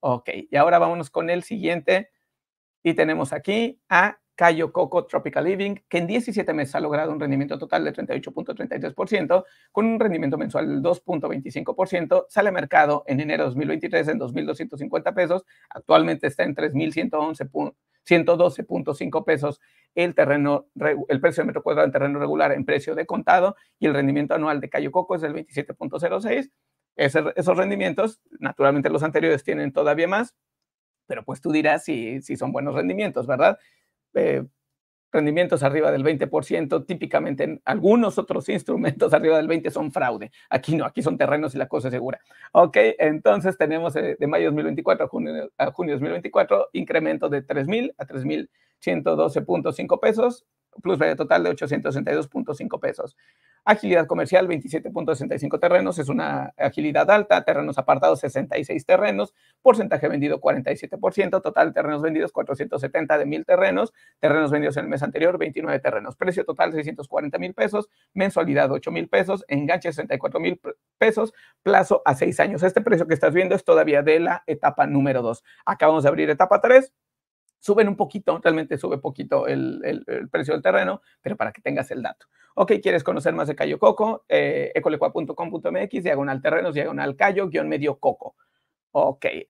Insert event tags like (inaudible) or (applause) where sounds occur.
Ok, y ahora vámonos con el siguiente. Y tenemos aquí a Cayo Coco Tropical Living, que en 17 meses ha logrado un rendimiento total de 38.33%, con un rendimiento mensual del 2.25%. Sale a mercado en enero de 2023 en 2.250 pesos. Actualmente está en 3.112.5 pesos el terreno, el precio de metro cuadrado en terreno regular en precio de contado y el rendimiento anual de Cayo Coco es del 27.06 esos rendimientos, naturalmente los anteriores tienen todavía más, pero pues tú dirás si, si son buenos rendimientos, ¿verdad? Eh, rendimientos arriba del 20%, típicamente en algunos otros (laughs) instrumentos arriba del 20% son fraude. Aquí no, aquí son terrenos y la cosa es segura. Ok, entonces tenemos eh, de mayo 2024 a junio, a junio 2024 incremento de 3.000 a 3.112.5 pesos, plus media total de 862.5 pesos. Agilidad comercial, 27.65 terrenos, es una agilidad alta. Terrenos apartados, 66 terrenos. Porcentaje vendido, 47%. Total terrenos vendidos, 470 de mil terrenos. Terrenos vendidos en el mes anterior, 29 terrenos. Precio total, 640 mil pesos. Mensualidad, 8 mil pesos. Enganche, 64 mil pesos. Plazo a 6 años. Este precio que estás viendo es todavía de la etapa número 2. Acabamos de abrir etapa 3 Suben un poquito, realmente sube poquito el, precio del terreno, pero para que tengas el dato. Ok, ¿quieres conocer más de Cayo Coco? Eh, ecolecua.com.mx, diagonal terreno diagonal Cayo, guión medio Coco. Ok,